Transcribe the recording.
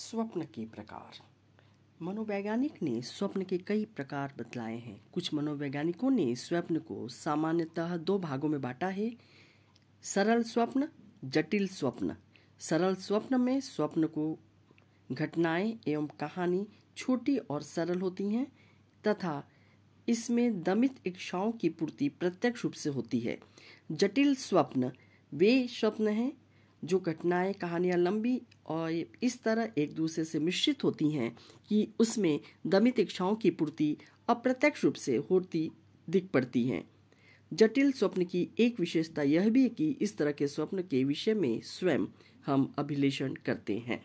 स्वप्न के प्रकार मनोवैज्ञानिक ने स्वप्न के कई प्रकार बतलाए हैं कुछ मनोवैज्ञानिकों ने स्वप्न को सामान्यतः दो भागों में बांटा है सरल स्वप्न जटिल स्वप्न सरल स्वप्न में स्वप्न को घटनाएं एवं कहानी छोटी और सरल होती हैं तथा इसमें दमित इच्छाओं की पूर्ति प्रत्यक्ष रूप से होती है जटिल स्वप्न वे स्वप्न हैं जो घटनाएं कहानियाँ लंबी और इस तरह एक दूसरे से मिश्रित होती हैं कि उसमें दमित इच्छाओं की पूर्ति अप्रत्यक्ष रूप से होती दिख पड़ती हैं जटिल स्वप्न की एक विशेषता यह भी है कि इस तरह के स्वप्न के विषय में स्वयं हम अभिलेषण करते हैं